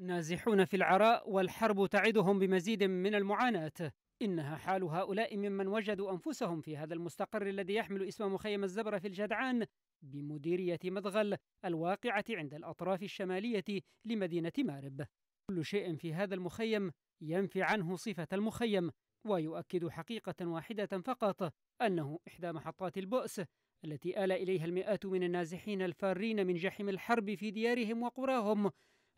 نازحون في العراء والحرب تعدهم بمزيد من المعاناة إنها حال هؤلاء ممن وجدوا أنفسهم في هذا المستقر الذي يحمل اسم مخيم الزبرة في الجدعان بمديرية مدغل الواقعة عند الأطراف الشمالية لمدينة مارب كل شيء في هذا المخيم ينفي عنه صفة المخيم ويؤكد حقيقة واحدة فقط أنه إحدى محطات البؤس التي آل إليها المئات من النازحين الفارين من جحيم الحرب في ديارهم وقراهم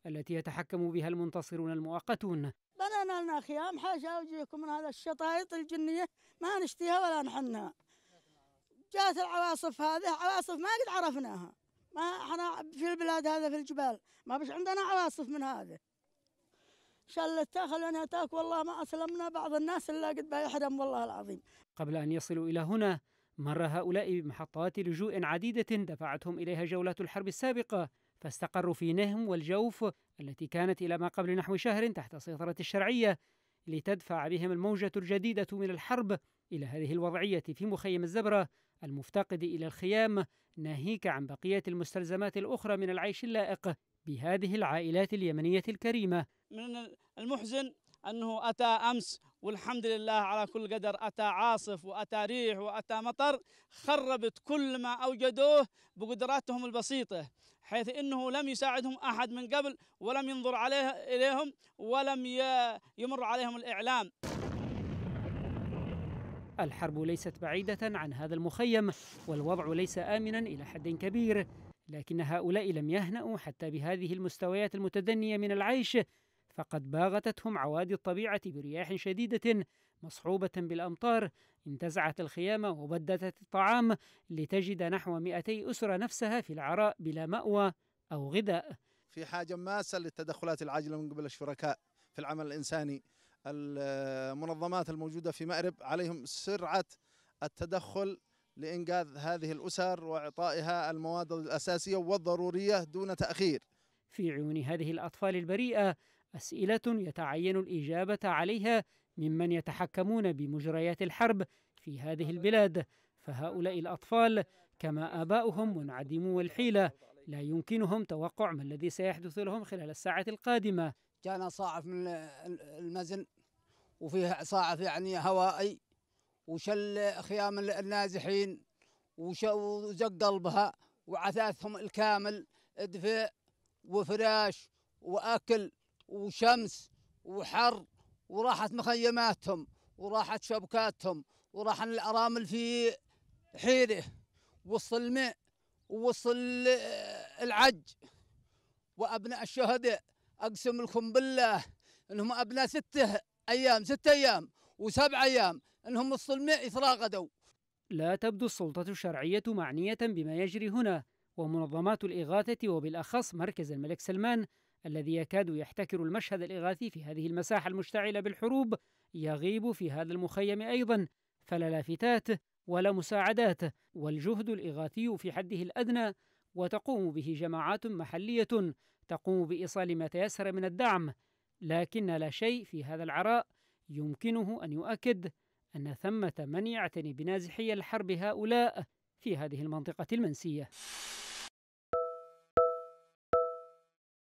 التي يتحكم بها المنتصرون المؤقتون بنينا لنا خيام حاجة وجيكم من هذا الشطايط الجنية ما نشتيها ولا نحنا جات العواصف هذه عواصف ما قد عرفناها ما احنا في البلاد هذا في الجبال ما بش عندنا عواصف من هذه شلتها خلينا تاك والله ما أسلمنا بعض الناس إلا قد بيحرم والله العظيم قبل أن يصلوا إلى هنا مر هؤلاء بمحطات لجوء عديدة دفعتهم إليها جولات الحرب السابقة فاستقروا في نهم والجوف التي كانت إلى ما قبل نحو شهر تحت سيطرة الشرعية لتدفع بهم الموجة الجديدة من الحرب إلى هذه الوضعية في مخيم الزبرة المفتقد إلى الخيام ناهيك عن بقية المستلزمات الأخرى من العيش اللائق بهذه العائلات اليمنية الكريمة من المحزن أنه أتى أمس والحمد لله على كل قدر أتى عاصف وأتى ريح وأتى مطر خربت كل ما أوجدوه بقدراتهم البسيطة حيث انه لم يساعدهم احد من قبل ولم ينظر عليه اليهم ولم يمر عليهم الاعلام. الحرب ليست بعيده عن هذا المخيم والوضع ليس امنا الى حد كبير، لكن هؤلاء لم يهنأوا حتى بهذه المستويات المتدنيه من العيش فقد باغتتهم عوادي الطبيعه برياح شديده مصحوبة بالأمطار انتزعت الخيام وبددت الطعام لتجد نحو 200 أسرة نفسها في العراء بلا مأوى أو غذاء في حاجة ماسة للتدخلات العاجلة من قبل الشركاء في العمل الإنساني المنظمات الموجودة في مأرب عليهم سرعة التدخل لإنقاذ هذه الأسر وإعطائها المواد الأساسية والضرورية دون تأخير في عيون هذه الأطفال البريئة أسئلة يتعين الإجابة عليها ممن يتحكمون بمجريات الحرب في هذه البلاد فهؤلاء الأطفال كما آباؤهم منعدمو الحيلة لا يمكنهم توقع ما الذي سيحدث لهم خلال الساعة القادمة كان صاعف من المزن وفيه صاعف يعني هوائي وشل خيام النازحين وزق قلبها وعثاثهم الكامل دفئ وفراش واكل وشمس وحر وراحت مخيماتهم وراحت شبكاتهم وراح الارامل في حيره وصل الماء ووصل العج وابناء الشهداء اقسم لكم بالله انهم ابناء سته ايام ست ايام وسبع ايام انهم وسط الماء يتراقدوا لا تبدو السلطة الشرعية معنية بما يجري هنا ومنظمات الإغاثة وبالأخص مركز الملك سلمان الذي يكاد يحتكر المشهد الإغاثي في هذه المساحة المشتعلة بالحروب يغيب في هذا المخيم أيضا فلا لافتات ولا مساعدات والجهد الإغاثي في حده الأدنى وتقوم به جماعات محلية تقوم بإيصال ما تيسر من الدعم لكن لا شيء في هذا العراء يمكنه أن يؤكد أن ثمة من يعتني بنازحي الحرب هؤلاء في هذه المنطقة المنسية